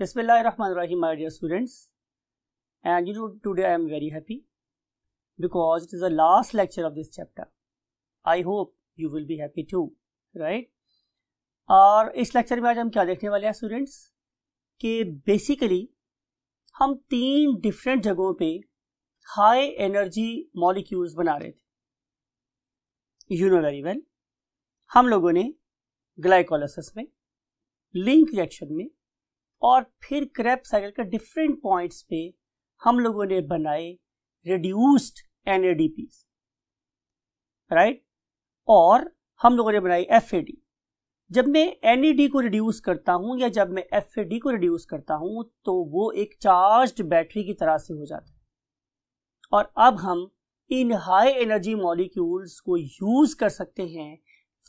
Bismillahirrahmanirrahim, my dear students. And you know, today I am very happy because it is the last lecture of this chapter. I hope you will be happy too, right? और इस lecture में आज हम क्या देखने वाले हैं students कि बेसिकली हम तीन डिफरेंट जगहों पे हाई एनर्जी मॉलिक्यूल्स बना रहे थे यू नो वेरी वेल हम लोगों ने ग्लाइकोलिसिस में लिंक रिएक्शन में और फिर क्रैप साइकिल के डिफरेंट पॉइंट्स पे हम लोगों ने बनाए रिड्यूस्ड एन राइट और हम लोगों ने बनाई एफ जब मैं एन को रिड्यूस करता हूँ या जब मैं एफ को रिड्यूस करता हूं तो वो एक चार्ज्ड बैटरी की तरह से हो जाता है और अब हम इन हाई एनर्जी मॉलिक्यूल्स को यूज कर सकते हैं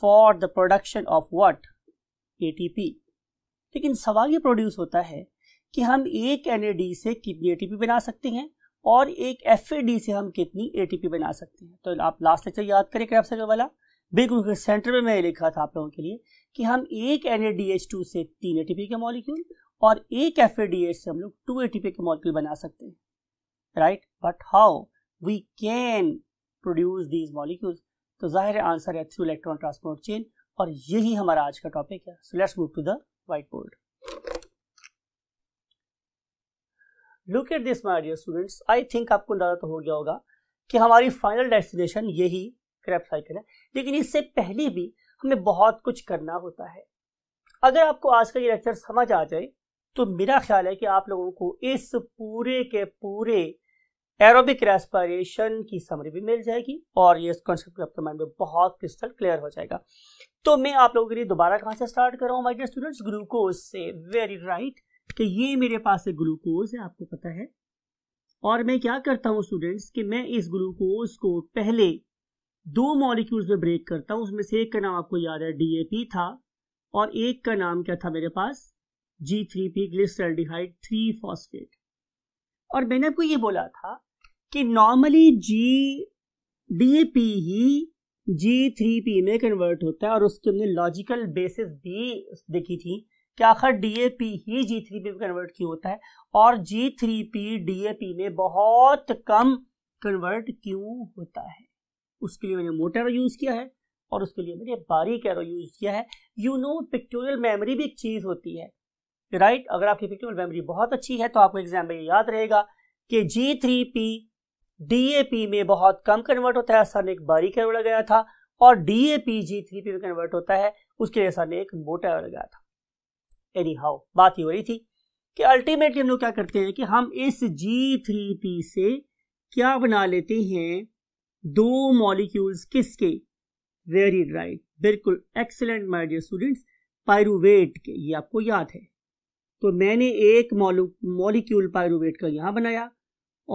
for the production of what ATP लेकिन सवाल ये प्रोड्यूस होता है कि हम एक एन से कितनी ए बना सकते हैं और एक एफ से हम कितनी ए बना सकते हैं तो आप लास्ट लेक्चर याद करें क्रैप सर्कल वाला बिल्कुल सेंटर में मैंने लिखा था आप लोगों के लिए कि हम एक एन से तीन ए के मॉलिक्यूल और एक एफ से हम लोग टू ए के मॉलिक्यूल बना सकते हैं right but how we can produce these molecule तो जाहिर आंसर है थ्रू इलेक्ट्रॉन ट्रांसपोर्ट चेन और यही हमारा आज का टॉपिक है so let's move to the whiteboard. Look at this my dear students I think आपको अंदाजा तो हो गया होगा कि हमारी फाइनल डेस्टिनेशन यही क्रैप साइकिल है लेकिन इससे पहले भी हमें बहुत कुछ करना होता है अगर आपको आज का ये लेक्चर समझ आ जाए तो मेरा ख्याल है कि आप लोगों को इस पूरे के पूरे एरोबिक रेस्पायरेशन की समरी भी मिल जाएगी और ये कॉन्सेप्ट आपके माइंड में बहुत क्रिस्टल क्लियर हो जाएगा तो मैं आप लोगों के लिए दोबारा कहाँ से स्टार्ट कर रहा हूँ माइडियर स्टूडेंट्स ग्लूकोज से वेरी राइट कि ये मेरे पास एक ग्लूकोज है आपको पता है और मैं क्या करता हूँ स्टूडेंट्स कि मैं इस ग्लूकोज को पहले दो मॉलिक्यूल्स में ब्रेक करता हूँ उसमें से एक का नाम आपको याद है डी था और एक का नाम क्या था मेरे पास G three P glyceraldehyde three phosphate और मैंने आपको ये बोला था कि नॉर्मली जी डी पी ही जी थ्री पी में कन्वर्ट होता है और उसके हमने लॉजिकल बेसिस भी देखी थी कि आखिर डी ए पी ही जी थ्री पी में कन्वर्ट क्यों होता है और G three P D A P में बहुत कम कन्वर्ट क्यों होता है उसके लिए मैंने मोटर यूज़ किया है और उसके लिए मैंने बारीक एरो यूज़ किया है यू नो पिक्टोरियल मेमोरी भी एक चीज़ होती है राइट अगर आपकी पिक्टोरियल मेमोरी बहुत अच्छी है तो आपको एग्जाम में याद रहेगा कि जी थ्री पी डी में बहुत कम कन्वर्ट होता है सर ने एक बारी एरो लगाया था और D A P G three P में कन्वर्ट होता है उसके लिए सर ने एक मोटा लगाया था एनी हाउ बात ये हो रही थी कि अल्टीमेटली हम लोग क्या करते हैं कि हम इस जी थ्री पी से क्या बना लेते हैं दो मॉलिक्यूल्स किसके वेरी राइट बिल्कुल excellent my dear students pyruvate के ये आपको याद है तो मैंने एक मॉलिक्यूल पायरुवेट का यहाँ बनाया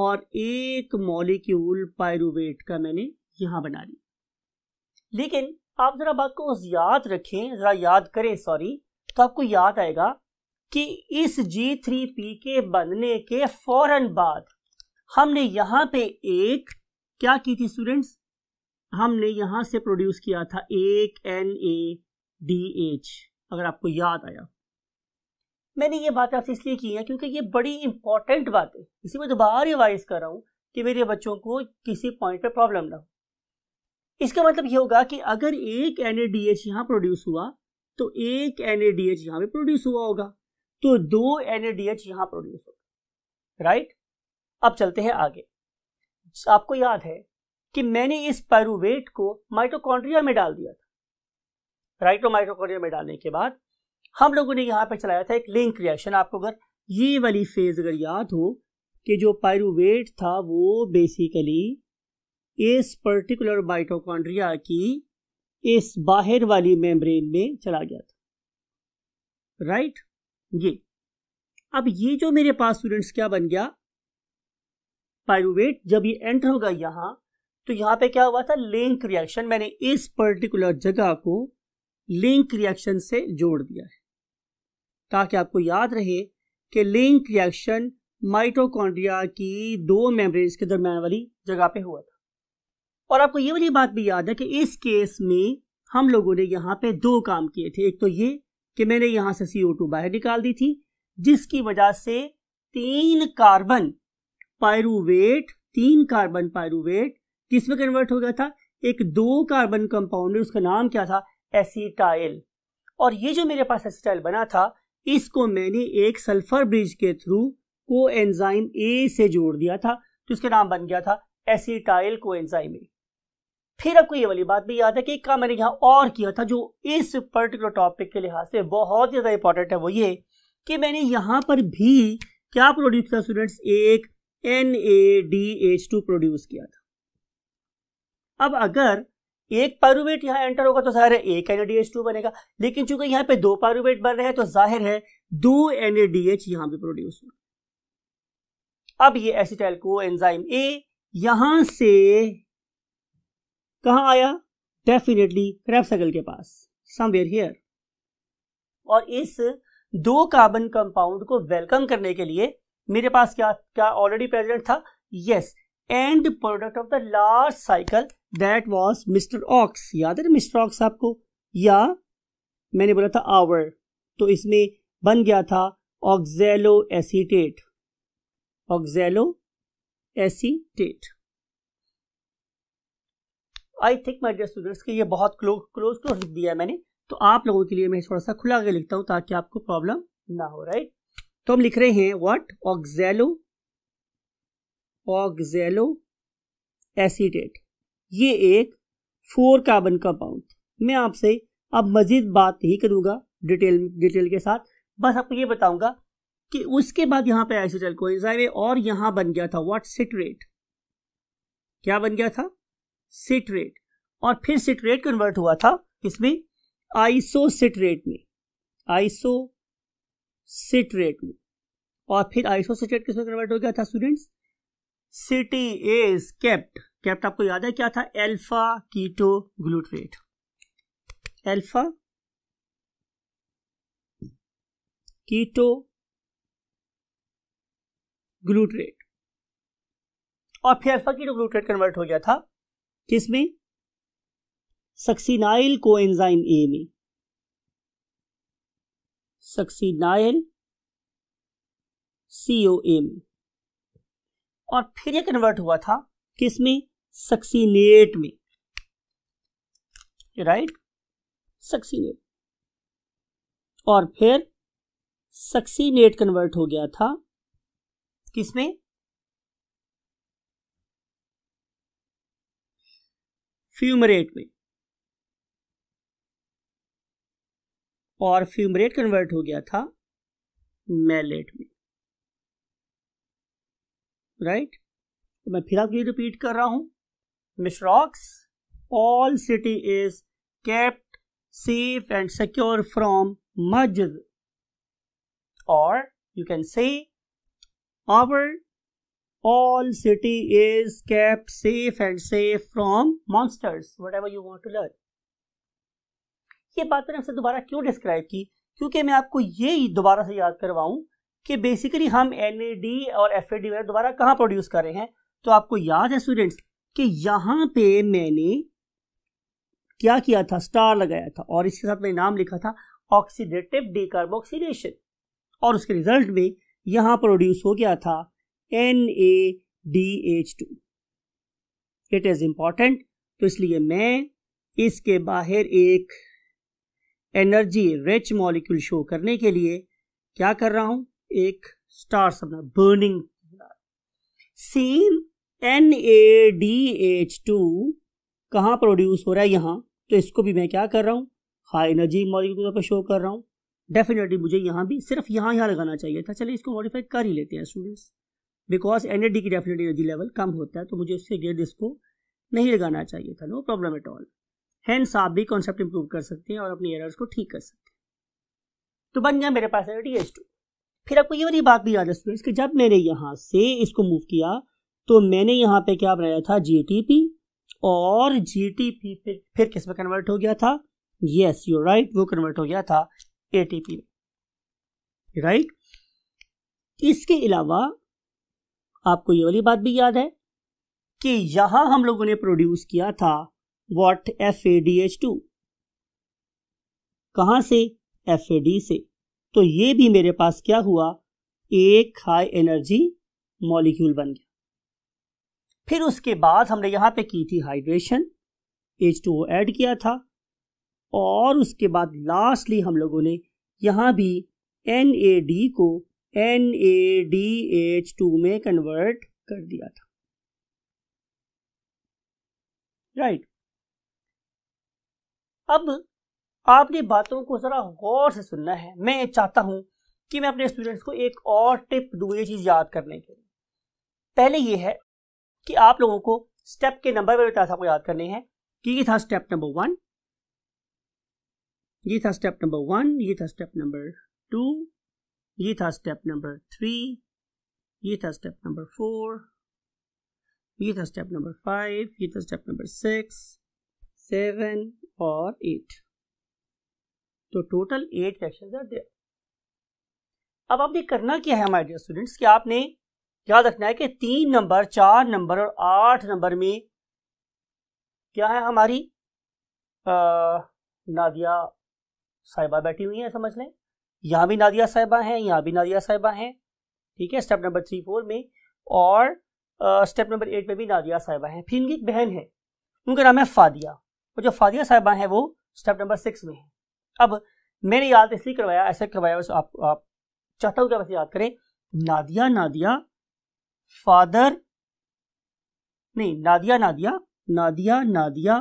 और एक मॉलिक्यूल पायरुवेट का मैंने यहाँ बना लिया लेकिन आप ज़रा बात को याद रखें ज़रा याद करें सॉरी तो आपको याद आएगा कि इस जी थ्री पी के बनने के फौरन बाद हमने यहाँ पे एक क्या की थी स्टूडेंट्स हमने यहाँ से प्रोड्यूस किया था एक एन ए डी एच अगर आपको याद आया मैंने ये बात आपसे इसलिए की है क्योंकि ये बड़ी इंपॉर्टेंट बात है इसी मैं दोबारा रिवाइज कर रहा हूँ कि मेरे बच्चों को किसी पॉइंट पर प्रॉब्लम ना हो इसका मतलब ये होगा कि अगर एक एन ए डी एच यहाँ प्रोड्यूस हुआ तो एक एन ए डी एच यहाँ पर प्रोड्यूस हुआ होगा तो दो एन ए डी एच यहाँ प्रोड्यूस होगा राइट अब चलते हैं आगे आपको याद है कि मैंने इस पैरूवेट को माइटोकॉन्ड्रिया में डाल दिया था राइटो तो माइटोकॉन्ड्रिया में डालने के बाद हम लोगों ने यहाँ पर चलाया था एक लिंक रिएक्शन आपको अगर ये वाली फेज अगर याद हो कि जो पायरुवेट था वो बेसिकली इस पर्टिकुलर माइटोकॉन्ड्रिया की इस बाहर वाली मेम्ब्रेन में चला गया था राइट right? ये अब ये जो मेरे पास स्टूडेंट्स क्या बन गया पायरुवेट जब ये एंटर होगा यहाँ तो यहाँ पे क्या हुआ था लिंक रिएक्शन मैंने इस पर्टिकुलर जगह को लिंक रिएक्शन से जोड़ दिया है ताकि आपको याद रहे कि लिंक रिएक्शन माइटोकॉन्ड्रिया की दो मेम्ब्रेन्स के दरम्यान वाली जगह पे हुआ था और आपको ये वाली बात भी याद है कि इस केस में हम लोगों ने यहाँ पे दो काम किए थे एक तो ये कि मैंने यहाँ से सी बाहर निकाल दी थी जिसकी वजह से तीन कार्बन पायरुवेट तीन कार्बन पायरुवेट किस में कन्वर्ट हो गया था एक दो कार्बन कंपाउंड उसका नाम क्या था एसीटाइल और ये जो मेरे पास एसीटाइल बना था इसको मैंने एक सल्फर ब्रिज के थ्रू को एंजाइम ए से जोड़ दिया था तो इसका नाम बन गया था एसिटाइल को एंजाइम ए फिर आपको ये वाली बात भी याद है कि एक काम मैंने यहाँ और किया था जो इस पर्टिकुलर टॉपिक के लिहाज से बहुत ज़्यादा इंपॉर्टेंट है वो ये कि मैंने यहाँ पर भी क्या प्रोड्यूस किया स्टूडेंट्स एक N A D H two produce किया था अब अगर एक पायरुवेट यहाँ एंटर होगा तो जाहिर है एक एडीएच टू बनेगा लेकिन चूंकि यहाँ पे दो पायरुवेट बन रहे हैं तो जाहिर है दो एनएडीएच यहाँ पे प्रोड्यूस होगा अब ये एसिटाइल को एंजाइम ए यहां से कहा आया डेफिनेटली क्रेपसगल के पास समवेयर हियर और इस दो कार्बन कंपाउंड को वेलकम करने के लिए मेरे पास क्या क्या ऑलरेडी प्रेजेंट था yes end product of the large cycle that was mister ox याद है ना मिस्टर ऑक्स आपको या मैंने बोला था आवर तो इसमें बन गया था oxalo acetate oxalo acetate I think my dear students कि ये बहुत क्लोज क्लोज क्लोज लिख दिया है मैंने तो आप लोगों के लिए मैं थोड़ा सा खुला के लिखता हूँ ताकि आपको प्रॉब्लम ना हो राइट तो हम लिख रहे हैं वॉट ऑक्जेलो ऑक्जेलो एसीटेट ये एक फोर कार्बन कंपाउंड मैं आपसे अब मजीद बात नहीं करूँगा डिटेल डिटेल के साथ बस आपको ये बताऊँगा कि उसके बाद यहाँ पे आइसोजल को एंजाइम और यहाँ बन गया था व्हाट सिट्रेट क्या बन गया था सिट्रेट और फिर सिट्रेट कन्वर्ट हुआ था इसमें सिटरेट में आइसो सिट्रेट में और फिर सिटरेट किसमें कन्वर्ट हो गया था students city is kept kept आपको याद है क्या था alpha keto glutarate alpha keto glutarate और फिर एल्फा कीटो ग्लूटरेट कन्वर्ट हो गया था किसमें सक्सीनाइल को एंजाइम ए में सक्सीनाइल सीओ ए में और फिर ये कन्वर्ट हुआ था किसमें सक्सीनेट में राइट सक्सीनेट और फिर सक्सीनेट कन्वर्ट हो गया था किसमें फ्यूमरेट में और फ्यूमरेट कन्वर्ट हो गया था मेलेट में राइट right? तो मैं फिर आपको रिपीट कर रहा हूं Mishrox, all city is kept safe and secure from Majd or you can say our all city is kept safe and safe from monsters whatever you want to learn ये बात मैंने आपसे दोबारा क्यों डिस्क्राइब की क्योंकि मैं आपको ये दोबारा से याद करवाऊं कि बेसिकली हम एन और एफ वगैरह दोबारा कहाँ प्रोड्यूस कर रहे हैं तो आपको याद है स्टूडेंट्स कि यहां पे मैंने क्या किया था स्टार लगाया था और इसके साथ मैंने नाम लिखा था ऑक्सीडेटिव डिकार्बोक्सीडेशन और उसके रिजल्ट में यहां प्रोड्यूस हो गया था N A D H two it is important तो इसलिए मैं इसके बाहर एक एनर्जी रिच मॉलिक्यूल शो करने के लिए क्या कर रहा हूं एक स्टार समझा burning same N A D H two कहाँ प्रोड्यूस हो रहा है यहाँ तो इसको भी मैं क्या कर रहा हूँ हाई एनर्जी मॉलिक्यूल पर शो कर रहा हूँ डेफिनेटली मुझे यहाँ भी सिर्फ यहाँ यहाँ लगाना चाहिए था चलिए इसको मॉडिफाई कर ही लेते हैं students because N A D की डेफिनेट एनर्जी लेवल कम होता है तो मुझे उससे गेड इसको नहीं लगाना चाहिए था no problem at all hands आप भी कॉन्सेप्ट इम्प्रूव कर सकते हैं और अपने एरर्स को ठीक कर सकते हैं तो बन गया मेरे पास एनर्जी एच टू फिर आपको ये वाली बात भी याद है स्टूडेंट्स कि जब मैंने यहाँ से इसको मूव किया तो मैंने यहाँ पे क्या बनाया था जी और जी फिर फिर किस में कन्वर्ट हो गया था यस यू राइट वो कन्वर्ट हो गया था ए में राइट इसके अलावा आपको ये वाली बात भी याद है कि यहां हम लोगों ने प्रोड्यूस किया था what F A D H two कहाँ से एफ ए डी से तो ये भी मेरे पास क्या हुआ एक हाई एनर्जी मॉलिक्यूल बन गया फिर उसके बाद हमने यहाँ पे की थी हाइड्रेशन एच टू एड किया था और उसके बाद लास्टली हम लोगों ने यहाँ भी एन ए डी को N A D H two में कन्वर्ट कर दिया था राइट right. अब आपने बातों को ज़रा गौर से सुनना है मैं चाहता हूं कि मैं अपने स्टूडेंट्स को एक और टिप दूसरी ये चीज़ याद करने के लिए पहले ये है कि आप लोगों को स्टेप के नंबर पर क्लास आपको याद करने हैं कि ये था स्टेप नंबर वन ये था स्टेप नंबर वन ये था स्टेप नंबर टू ये था स्टेप नंबर थ्री ये था स्टेप नंबर फोर ये था स्टेप नंबर फाइव ये था स्टेप नंबर सिक्स सेवन और एट तो टोटल एट सेक्शंस अब आपने करना क्या है हमारे डियर स्टूडेंट्स कि आपने याद रखना है कि तीन नंबर चार नंबर और आठ नंबर में क्या है हमारी आ, नादिया साहिबा बैठी हुई हैं समझ लें यहाँ भी नादिया साहिबा हैं यहाँ भी नादिया साहिबा हैं ठीक है स्टेप नंबर थ्री फोर में और आ, स्टेप नंबर एट में भी नादिया साहिबा हैं फिर इनकी एक बहन है उनका नाम है फादिया और जो फादिया साहिबा हैं वो स्टेप नंबर सिक्स में है अब मैंने याद इसलिए करवाया ऐसे करवाया आप, आप चाहता हूँ क्या वैसे याद करें नादिया नादिया फादर नहीं नादिया नादिया नादिया नादिया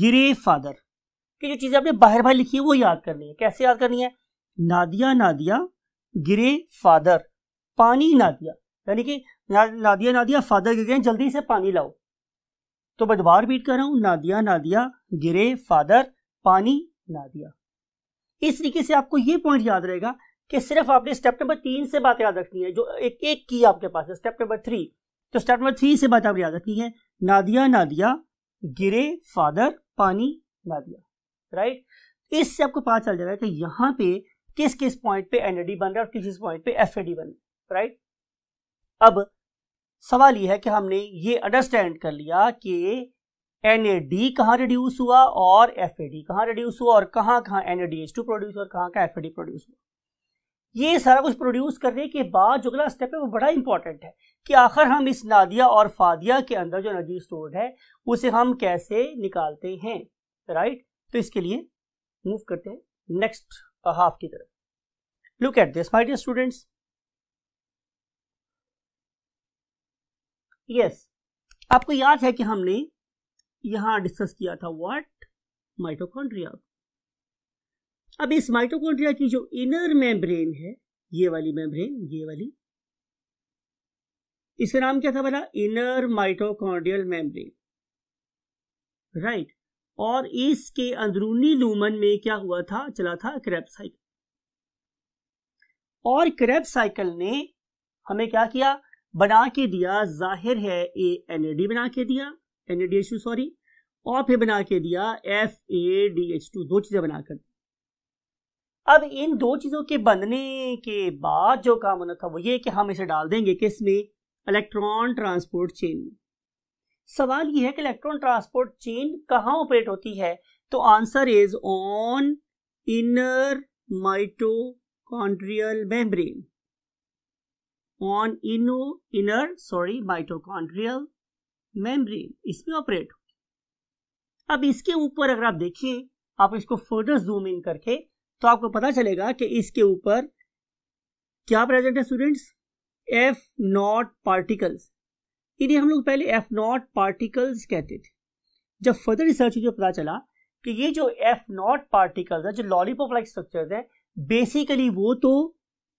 गिरे फादर कि जो चीज़ें आपने बाहर बाहर लिखी है वो याद करनी है कैसे याद करनी है नादिया नादिया गिरे फादर पानी नादिया यानी कि नादिया नादिया फादर गिर गए जल्दी से पानी लाओ तो मैं दोबारा रिपीट कर रहा हूं नादिया नादिया गिरे फादर पानी नादिया इस तरीके से आपको ये पॉइंट याद रहेगा कि सिर्फ आपने स्टेप नंबर तीन से बात याद रखनी है जो एक एक की आपके पास है स्टेप नंबर थ्री तो स्टेप नंबर थ्री से बात आप याद रखनी है नादिया नादिया गिरे फादर पानी नादिया राइट इससे आपको पता चल जाएगा कि यहाँ पे किस किस पॉइंट पे एनएडी बन रहा है और किस किस पॉइंट पे एफएडी बन रहा है राइट अब सवाल यह है कि हमने ये अंडरस्टैंड कर लिया कि एन ए डी कहाँ रिड्यूस हुआ और एफ ए डी कहाँ रिड्यूस हुआ और कहाँ कहाँ N A D H two produce और कहाँ कहाँ एफ ए डी प्रोड्यूस हुआ ये सारा कुछ प्रोड्यूस करने के बाद जो अगला स्टेप है वो बड़ा इंपॉर्टेंट है कि आखिर हम इस नादिया और फादिया के अंदर जो एनर्जी स्टोर्ड है उसे हम कैसे निकालते हैं राइट तो इसके लिए मूव करते हैं नेक्स्ट हाफ uh, की तरफ look at this my dear students yes आपको याद है कि हमने यहां डिस्कस किया था व्हाट माइटोकॉन्ड्रिया अब इस माइटोकॉन्ड्रिया की जो इनर मेम्ब्रेन है ये वाली मेम्ब्रेन ये वाली इसका नाम क्या था बना इनर माइटोकॉन्ड्रियल मेम्ब्रेन राइट और इसके अंदरूनी लूमन में क्या हुआ था चला था क्रेप साइकिल और क्रेप साइकिल ने हमें क्या किया बना के दिया जाहिर है ए एनएडी बना के दिया एनएडीएच टू सॉरी और फिर बना के दिया F A D H two दो चीजें बनाकर अब इन दो चीज़ों के बनने के बाद जो काम होना था वो ये कि हम इसे डाल देंगे किस में इलेक्ट्रॉन ट्रांसपोर्ट चेन में सवाल ये है कि इलेक्ट्रॉन ट्रांसपोर्ट चेन कहाँ ऑपरेट होती है तो answer is on inner mitochondrial membrane on inno inner sorry mitochondrial membrane इसमें ऑपरेट अब इसके ऊपर अगर आप देखें आप इसको फर्दर जूम इन करके तो आपको पता चलेगा कि इसके ऊपर क्या प्रेजेंट है स्टूडेंट्स एफ नॉट पार्टिकल्स इन्हें हम लोग पहले एफ नॉट पार्टिकल्स कहते थे जब फर्दर रिसर्च हुई पता चला कि ये जो एफ नॉट पार्टिकल्स है जो लॉलीपॉप लाइक स्ट्रक्चर्स है बेसिकली वो तो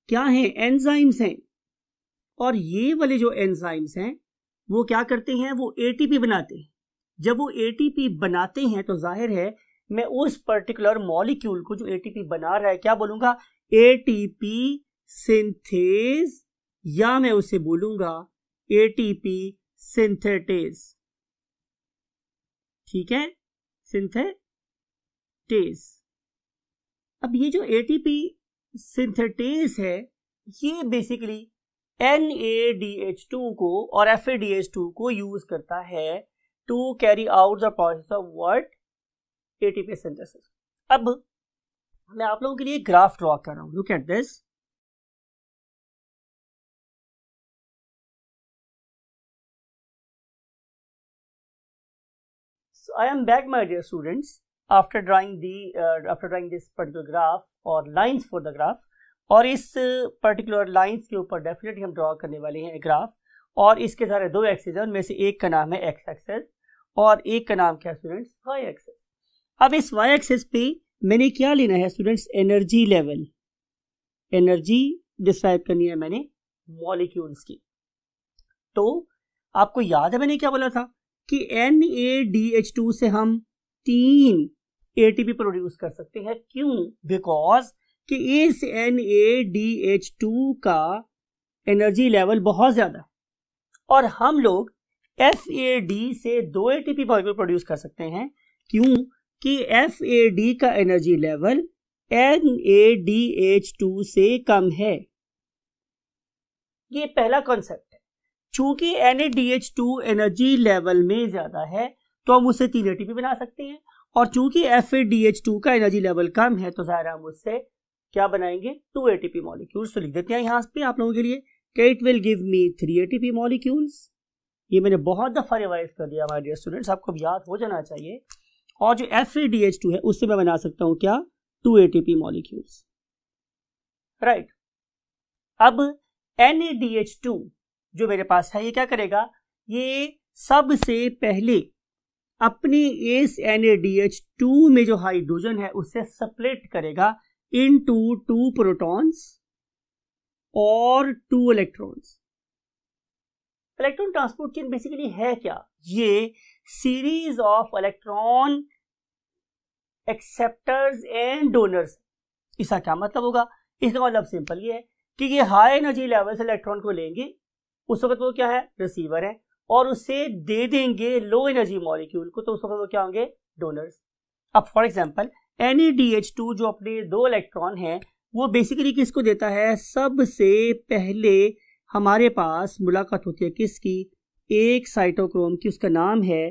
क्या है एंजाइम्स हैं और ये वाले जो एंजाइम्स हैं वो क्या करते हैं वो एटीपी बनाते हैं जब वो एटीपी बनाते हैं तो जाहिर है मैं उस पर्टिकुलर मॉलिक्यूल को जो एटीपी बना रहा है क्या बोलूंगा एटीपी सिंथेस या मैं उसे बोलूंगा एटीपी सिंथेटेज ठीक है सिंथेटेज अब ये जो एटीपी सिंथेटेज है ये basically N A D H two को और F A D H two को यूज करता है to carry out the process of word ATP synthesis अब मैं आप लोगों के लिए ग्राफ ड्रॉ कर रहा हूँ look at this I am back my dear students after drawing the after uh, this particular graph और लाइन्स फॉर द ग्राफ और इस पर्टिकुलर लाइन्स के ऊपर डेफिनेटली हम ड्रॉ करने वाले हैं ग्राफ और इसके सारे दो एक्सेस हैं उनमें से एक का नाम है एक्स एक्सेस और एक का नाम क्या स्टूडेंट्स वाई एक्सेस अब इस वाई एक्सेस पे मैंने क्या लेना है students energy level energy describe करनी है मैंने मॉलिक्यूल्स की तो आपको याद है मैंने क्या बोला था कि N A D H two से हम तीन एटीपी प्रोड्यूस कर सकते हैं क्यों बिकॉज कि इस N A D H two का एनर्जी लेवल बहुत ज़्यादा है और हम लोग एस ए डी से दो ए टी पी प्रोड्यूस कर सकते हैं क्यों कि एफ ए डी का energy level N A D H two से कम है ये पहला कॉन्सेप्ट है चूंकि N A D H two energy level में ज्यादा है तो हम उसे तीन एटीपी बना सकते हैं और चूंकि F A D H two का एनर्जी लेवल कम है तो ज़ाहिर हम उससे क्या बनाएंगे टू ए टीपी मॉलिक्यूल्स तो लिख देते हैं यहाँ पे आप लोगों के लिए it will give me three ATP molecules ये मैंने बहुत दफ़ा रिवाइज कर दिया हमारे डियर स्टूडेंट्स आपको याद हो जाना चाहिए और जो एफ है उससे मैं बना सकता हूं क्या टू ए मॉलिक्यूल्स राइट अब एन जो मेरे पास है ये क्या करेगा ये सबसे पहले अपने एस एन में जो हाइड्रोजन है उससे सप्लेट करेगा इन टू टू प्रोटॉन्स और two electrons electron transport chain basically है क्या ये series of electron acceptors and donors इसका क्या मतलब होगा इसका मतलब सिंपल ये है कि ये हाई एनर्जी लेवल से इलेक्ट्रॉन को लेंगे उस वक्त वो क्या है रिसीवर है और उसे दे देंगे लो एनर्जी मॉलिक्यूल को तो उस वक्त वो क्या होंगे डोनर्स अब फॉर एग्जाम्पल एन जो अपने दो इलेक्ट्रॉन है वो बेसिकली किसको देता है सबसे पहले हमारे पास मुलाकात होती है किसकी एक साइटोक्रोम की उसका नाम है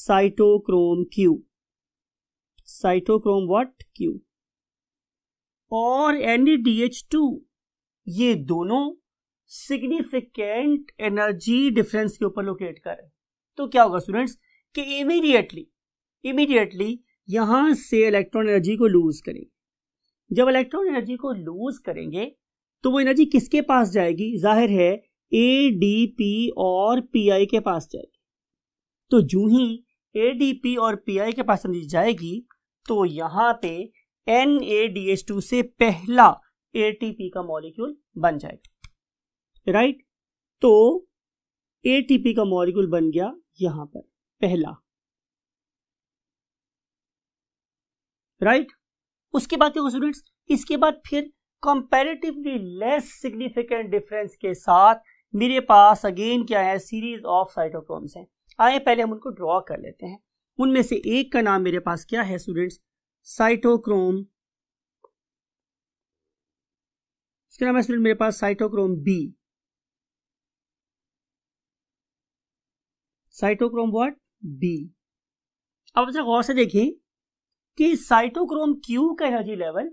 cytochrome Q cytochrome what Q और टू ये दोनों सिग्निफिकेंट एनर्जी डिफरेंस के ऊपर लोकेट करें तो क्या होगा स्टूडेंट्स कि इमीडिएटली इमीडिएटली यहां से इलेक्ट्रॉन एनर्जी को लूज करेंगे जब इलेक्ट्रॉन एनर्जी को लूज करेंगे तो वो एनर्जी किसके पास जाएगी जाहिर है ए डी पी और पी आई के पास जाएगी तो जू ही ए और पी के पास चली जाएगी तो यहाँ पे एन से पहला ए का मॉलिक्यूल बन जाएगा राइट तो ए का मॉलिक्यूल बन गया यहाँ पर पहला राइट उसके बाद क्या स्टूडेंट्स इसके बाद फिर कंपेरेटिवली लेस सिग्निफिकेंट डिफरेंस के साथ मेरे पास अगेन क्या है सीरीज ऑफ साइटोक्रोम्स हैं आए पहले हम उनको ड्रॉ कर लेते हैं उनमें से एक का नाम मेरे पास क्या है स्टूडेंट्स साइटोक्रोम इसका नाम है स्टूडेंट मेरे पास cytochrome B cytochrome what B अब जरा गौर से देखें कि साइटोक्रोम क्यू का एनर्जी लेवल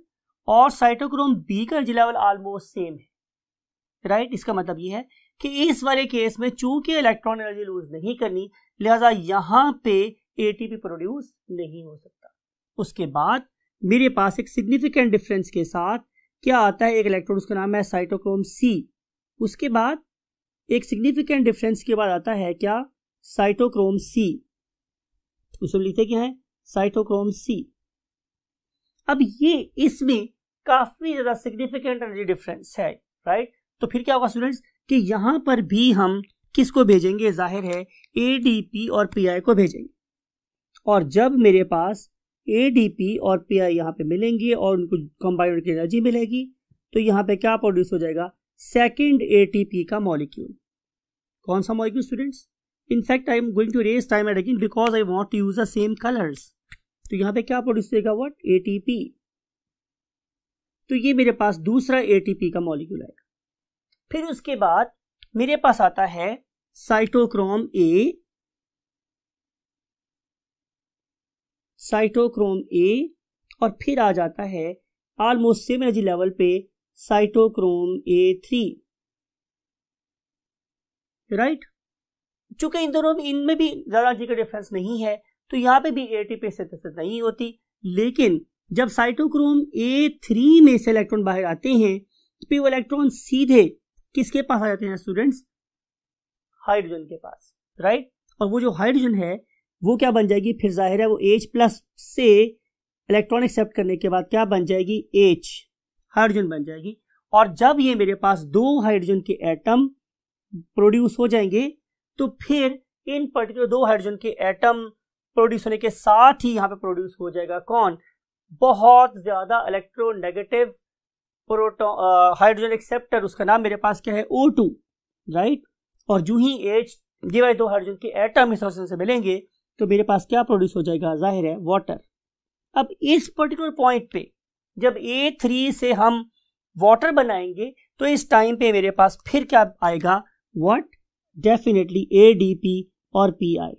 और साइटोक्रोम बी का एनर्जी लेवल ऑलमोस्ट सेम है राइट right? इसका मतलब यह है कि इस वाले केस में चूंकि इलेक्ट्रॉन एनर्जी लूज नहीं करनी लिहाजा यहां पे एटीपी प्रोड्यूस नहीं हो सकता उसके बाद मेरे पास एक सिग्निफिकेंट डिफरेंस के साथ क्या आता है एक इलेक्ट्रॉन उसका नाम है साइटोक्रोम सी उसके बाद एक सिग्निफिकेंट डिफरेंस के बाद आता है क्या साइटोक्रोम सी उसमें लिखते क्या है साइटोक्रोम सी अब ये इसमें काफी ज्यादा सिग्निफिकेंट एनर्जी डिफरेंस है राइट तो फिर क्या होगा स्टूडेंट्स कि यहाँ पर भी हम किसको भेजेंगे जाहिर है ए और पी को भेजेंगे और जब मेरे पास ए और पी आई यहाँ पर मिलेंगे और उनको कंबाइंड की एनर्जी मिलेगी तो यहाँ पे क्या प्रोड्यूस हो जाएगा सेकेंड ए का मॉलिक्यूल कौन सा molecule students in fact I am going to race time at again because I want to use the same colours तो यहाँ पे क्या प्रोड्यूस होगा वट ए तो ये मेरे पास दूसरा ए का मॉलिक्यूल आएगा फिर उसके बाद मेरे पास आता है साइटोक्रोम ए साइटोक्रोम ए और फिर आ जाता है ऑलमोस्ट सेम एनर्जी लेवल पे साइटोक्रोम ए थ्री राइट चूंकि इन दोनों में इनमें भी ज़्यादा जी का डिफरेंस नहीं है तो यहां पे भी ए टी पे नहीं होती लेकिन जब साइटोक्रोम ए थ्री में से इलेक्ट्रॉन बाहर आते हैं तो फिर वो इलेक्ट्रॉन सीधे किसके पास आ जाते हैं स्टूडेंट्स हाइड्रोजन के पास राइट और वो जो हाइड्रोजन है वो क्या बन जाएगी फिर जाहिर है वो एच प्लस से इलेक्ट्रॉन एक्सेप्ट करने के बाद क्या बन जाएगी एच हाइड्रोजन बन जाएगी और जब ये मेरे पास दो हाइड्रोजन के एटम प्रोड्यूस हो जाएंगे तो फिर इन पर्टिकुलर दो हाइड्रोजन के एटम प्रोड्यूस होने के साथ ही यहाँ पे प्रोड्यूस हो जाएगा कौन बहुत ज्यादा इलेक्ट्रोनेगेटिव प्रोटो हाइड्रोजन एक्सेप्टर उसका नाम मेरे पास क्या है ओ टू राइट और जू ही एच डिवाइड दो हाइड्रोजन के एटम इस से मिलेंगे तो मेरे पास क्या प्रोड्यूस हो जाएगा जाहिर है वाटर अब इस पर्टिकुलर पॉइंट पे जब ए थ्री से हम वाटर बनाएंगे तो इस टाइम पे मेरे पास फिर क्या आएगा what definitely A D P और P I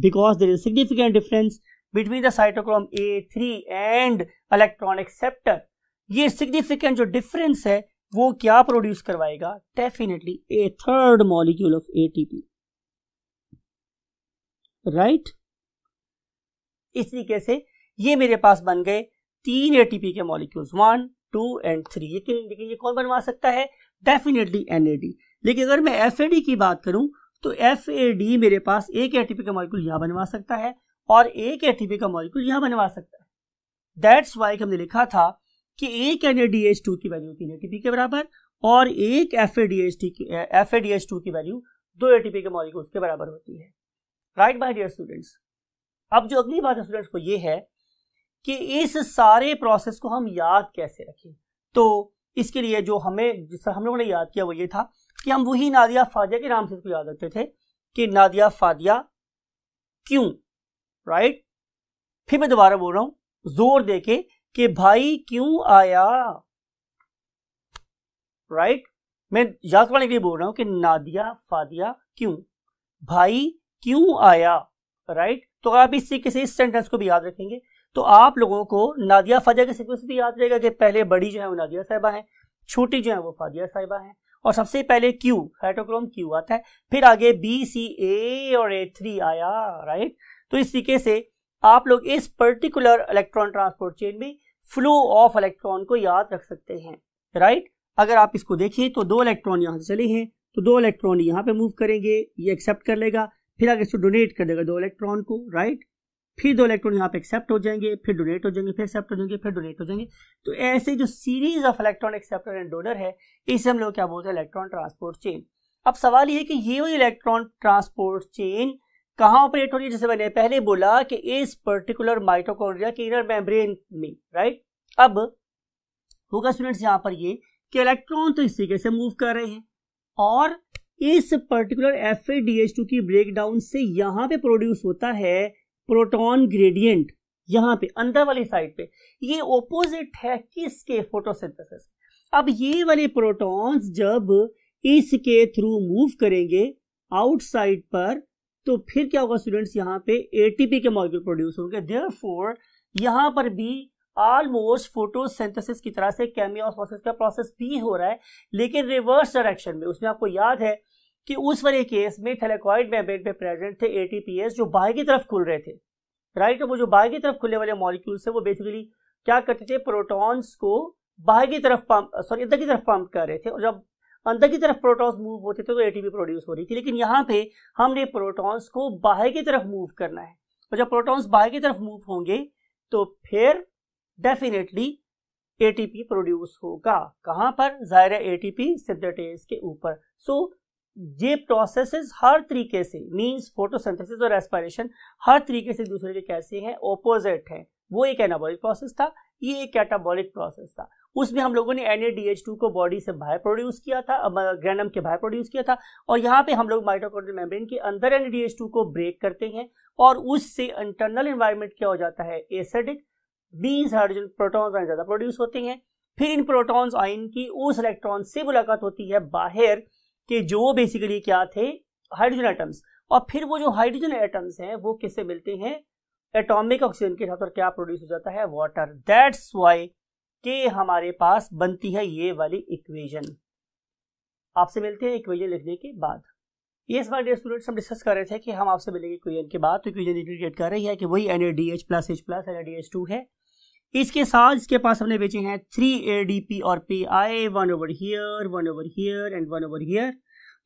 because there is significant difference the cytochrome A three and electron acceptor ये सिग्निफिकेंट जो डिफरेंस है वो क्या प्रोड्यूस करवाएगा definitely a third molecule of ATP right इस तरीके से ये मेरे पास बन गए तीन एटीपी के molecules one two and three लेकिन लेकिन ये कौन बनवा सकता है डेफिनेटली एनएडी लेकिन अगर मैं एफ की बात करूं तो एफ मेरे पास एक एटीपी का मॉलिक्यूल यहां बनवा सकता है और एक एटीपी का मॉलिक्यूल यहां बनवा सकता है दैट्स वाई हमने लिखा था कि एक एन टू की वैल्यू तीन एटीपी के बराबर और एक F A D H two की F A D H two की वैल्यू दो एटीपी के मॉलिक्यूल्स के बराबर होती है राइट बाय डियर स्टूडेंट्स अब जो अगली बात है स्टूडेंट्स को ये है कि इस सारे प्रोसेस को हम याद कैसे रखें तो इसके लिए जो हमें जिस हम लोगों ने याद किया वो ये था कि हम वही नादिया फादिया के नाम से इसको याद रखते थे कि नादिया फादिया क्यों राइट फिर मैं दोबारा बोल रहा हूं जोर दे कि भाई क्यों आया राइट right? मैं याद करवाने के लिए बोल रहा हूं कि नादिया फादिया क्यों भाई क्यों आया राइट right? तो आप इस तरीके से इस सेंटेंस को भी याद रखेंगे तो आप लोगों को नादिया फादिया के सिक्वेंस भी याद रहेगा कि पहले बड़ी जो है वो नादिया साहिबा है छोटी जो है वो फादिया साहिबा है और सबसे पहले क्यू हाइटोक्रोम क्यू आता है फिर आगे बी सी ए और ए थ्री आया राइट तो इस तरीके से आप लोग इस पर्टिकुलर इलेक्ट्रॉन ट्रांसपोर्ट चेन में फ्लो ऑफ इलेक्ट्रॉन को याद रख सकते हैं राइट right? अगर आप इसको देखिए तो दो इलेक्ट्रॉन यहाँ से चले हैं तो दो इलेक्ट्रॉन यहाँ पे मूव करेंगे ये एक्सेप्ट कर लेगा फिर आगे इसको डोनेट कर देगा दो इलेक्ट्रॉन को राइट फिर दो इलेक्ट्रॉन यहाँ पे एक्सेप्ट हो जाएंगे फिर डोनेट हो जाएंगे फिर एक्सेप्ट हो जाएंगे फिर डोनेट हो जाएंगे तो ऐसे जो series of electron acceptor and donor है इसे हम लोग क्या बोलते हैं इलेक्ट्रॉन ट्रांसपोर्ट चेन अब सवाल ये है कि ये वही इलेक्ट्रॉन ट्रांसपोर्ट चेन कहाँ ऑपरेट हो रही है जैसे मैंने पहले बोला कि इस पर्टिकुलर माइटोकॉन्ड्रिया के इनर मेम्ब्रेन में राइट अब होगा स्टूडेंट्स यहाँ पर ये कि इलेक्ट्रॉन तो इस तरीके से मूव कर रहे हैं और इस पर्टिकुलर एफ की ब्रेकडाउन से यहाँ पे प्रोड्यूस होता है प्रोटॉन ग्रेडियंट यहाँ पे अंदर वाली साइड पे ये ओपोजिट है किसके फोटोसिंथेसिस अब ये वाले प्रोटॉन्स जब इसके थ्रू मूव करेंगे आउटसाइड पर तो फिर क्या होगा स्टूडेंट्स यहाँ पे एटीपी के मॉलिक्यूल प्रोड्यूस होंगे देयर यहाँ पर भी ऑलमोस्ट फोटोसिंथेसिस की तरह से केमियोस्मोसिस का प्रोसेस भी हो रहा है लेकिन रिवर्स डायरेक्शन में उसमें आपको याद है कि उस वाले केस में थैलेकॉइड मेम्ब्रेन पे प्रेजेंट थे ए जो बाहर की तरफ खुल रहे थे राइट right? तो वो जो बाहर की तरफ खुलने वाले मॉलिक्यूल्स है वो बेसिकली क्या करते थे प्रोटॉन्स को बाहर की तरफ पंप सॉरी इधर की तरफ पंप कर रहे थे और जब अंदर की तरफ प्रोटॉन्स मूव होते थे तो एटीपी प्रोड्यूस हो रही थी लेकिन यहाँ पे हमने प्रोटॉन्स को बाहर की तरफ मूव करना है और जब प्रोटॉन्स बाहर की तरफ मूव होंगे तो फिर डेफिनेटली एटीपी प्रोड्यूस होगा कहाँ पर जाहिर है एटीपी सिंथेटिस के ऊपर सो so, ये प्रोसेसेस हर तरीके से मींस फोटोसिंथेसिस और एस्पायरेशन हर तरीके से दूसरे के कैसे हैं ओपोजिट हैं वो एक एनाबॉलिक प्रोसेस था ये एक कैटाबॉलिक प्रोसेस था उसमें हम लोगों ने एन को बॉडी से बाहर प्रोड्यूस किया था ग्रैनम के बाहर प्रोड्यूस किया था और यहाँ पे हम लोग माइटोकॉन्ड्रियल मेम्ब्रेन के अंदर एन को ब्रेक करते हैं और उससे इंटरनल इन्वायरमेंट क्या हो जाता है एसिडिक बीस हाइड्रोजन प्रोटोन आइन ज़्यादा प्रोड्यूस होते हैं फिर इन प्रोटोन्स आइन की उस इलेक्ट्रॉन से मुलाकात होती है बाहर के जो बेसिकली क्या थे हाइड्रोजन एटम्स और फिर वो जो हाइड्रोजन एटम्स हैं वो किससे मिलते हैं एटॉमिक ऑक्सीजन के साथ और क्या प्रोड्यूस हो जाता है वाटर दैट्स वाई के हमारे पास बनती है ये वाली इक्वेशन आपसे मिलते हैं इक्वेशन लिखने के बाद ये बार डे स्टूडेंट्स हम डिस्कस कर रहे थे कि हम आपसे मिलेंगे इक्वेशन के बाद तो इक्वेशन इंडिकेट कर रही है कि वही N A D H plus H plus N A D H two है इसके साथ इसके पास हमने बेचे हैं थ्री ए डी पी और P I one over here one over here and one over here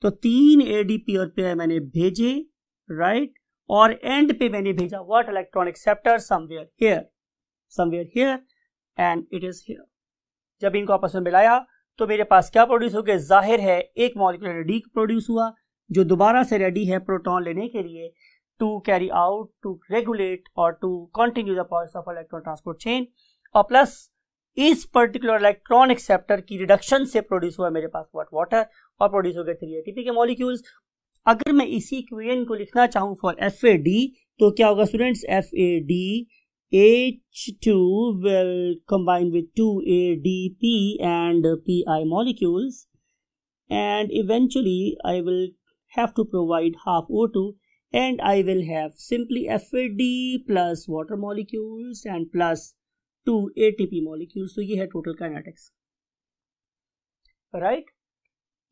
तो तीन ए डी पी और पी आई मैंने भेजे राइट right? और एंड पे मैंने भेजा what electron acceptor somewhere here somewhere here and it is here जब इनको आपस में मिलाया तो मेरे पास क्या प्रोड्यूस हो गया जाहिर है एक मॉलिकुलर डी प्रोड्यूस हुआ जो दोबारा से रेडी है प्रोटॉन लेने के लिए to carry out to regulate और to continue the process of electron transport chain और प्लस इस पर्टिकुलर इलेक्ट्रॉन एक्सेप्टर की रिडक्शन से प्रोड्यूस हुआ मेरे पास वॉट वाटर और प्रोड्यूस हो गए थ्री एटीपी के मॉलिक्यूल्स अगर मैं इसी इक्वेशन को लिखना चाहूँ फॉर एफ ए डी तो क्या होगा students F A D H2 will combine with 2ADP and PI molecules and eventually I will have to provide half O2 and I will have simply FAD plus water molecules and plus 2 ATP molecules. So is total kinetics. right?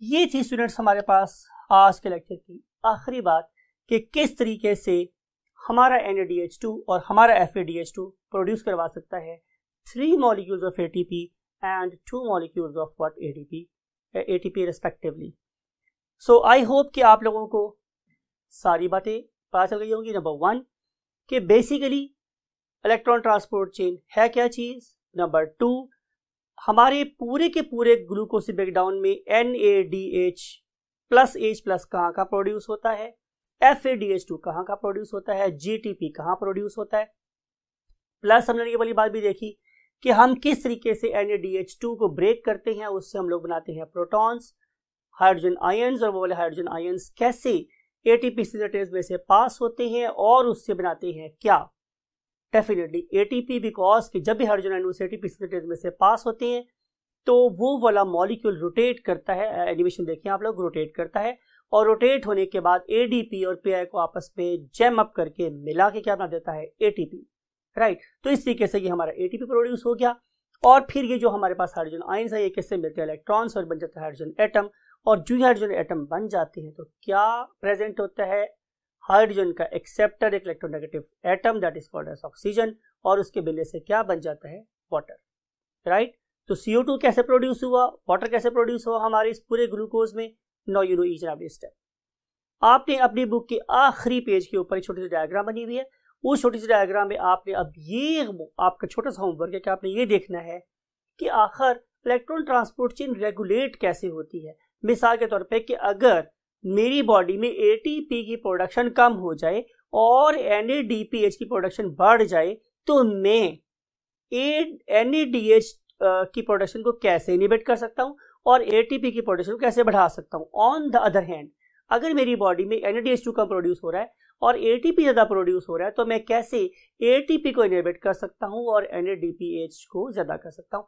This is students, हमारे पास आज के the last आखिरी बात how किस तरीके से हमारा N और हमारा एफ प्रोड्यूस करवा सकता है three molecules of A and two molecules of what A ATP P respectively so I hope कि आप लोगों को सारी बातें पता चल गई होंगी नंबर वन कि बेसिकली इलेक्ट्रॉन ट्रांसपोर्ट चेन है क्या चीज़ नंबर टू हमारे पूरे के पूरे ग्लूकोसी ब्रेकडाउन में N A D H plus H plus कहाँ का प्रोड्यूस होता है F A D H two कहाँ का प्रोड्यूस होता है जी टी पी कहाँ प्रोड्यूस होता है प्लस हमने ये वाली बात भी देखी कि हम किस तरीके से N A D H two को ब्रेक करते हैं उससे हम लोग बनाते हैं प्रोटॉन्स हाइड्रोजन आयन्स और वो वाले हाइड्रोजन आयन्स कैसे ए टी पी सिंथेटिस में से पास होते हैं और उससे बनाते हैं क्या definitely A T P because कि जब भी hydrogen ion A T P synthetase में से पास होते हैं तो वो वाला मॉलिक्यूल रोटेट करता है एनिमेशन देखिए आप लोग रोटेट करता है और रोटेट होने के बाद एडीपी और पीआई को आपस में जैम अप करके मिला के क्या बना देता है एटीपी राइट तो इस तरीके से ये हमारा एटीपी प्रोड्यूस हो गया और फिर ये जो हमारे पास हाइड्रोजन आइन्स है ये किससे मिलते हैं इलेक्ट्रॉन्स और बन जाता है हाइड्रोजन एटम और जो हाइड्रोजन एटम बन जाते हैं तो क्या प्रेजेंट होता है हाइड्रोजन का एक्सेप्टर एक electronegative atom that is called as oxygen और उसके मिलने से क्या बन जाता है वाटर राइट तो सीओ कैसे प्रोड्यूस हुआ वाटर कैसे प्रोड्यूस हुआ हमारे इस पूरे ग्लूकोज में now you know each and every step आपने अपनी बुक के आखिरी पेज के ऊपर एक छोटी सी डायग्राम बनी हुई है उस छोटी सी डायग्राम में आपने अब ये आपका छोटा सा होमवर्क है कि आपने ये देखना है कि आखिर इलेक्ट्रॉन ट्रांसपोर्ट चेन रेगुलेट कैसे होती है मिसाल के तौर पे कि अगर मेरी बॉडी में एटीपी की प्रोडक्शन कम हो जाए और एन की प्रोडक्शन बढ़ जाए तो मैं एन की प्रोडक्शन को कैसे इनिबेट कर सकता हूँ और एटीपी की प्रोडक्शन कैसे बढ़ा सकता हूँ ऑन द अदर हैंड अगर मेरी बॉडी में एनडीएच टू कम प्रोड्यूस हो रहा है और एटीपी ज़्यादा प्रोड्यूस हो रहा है तो मैं कैसे एटीपी को इनिबेट कर सकता हूँ और एनएडीपीएच को ज़्यादा कर सकता हूँ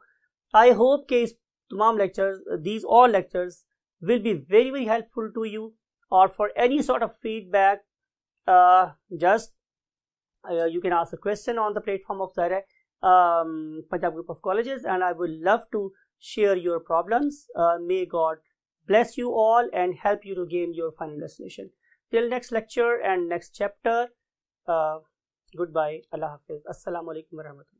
आई होप के इस तमाम lectures these all lectures will be very very helpful to you और for any sort of feedback just you can ask a question on the platform of platform Punjab group of colleges and I would love to share your problems. Uh, may God bless you all and help you to gain your final destination. Till next lecture and next chapter, uh, goodbye. Allah Hafiz. Assalamu alaikum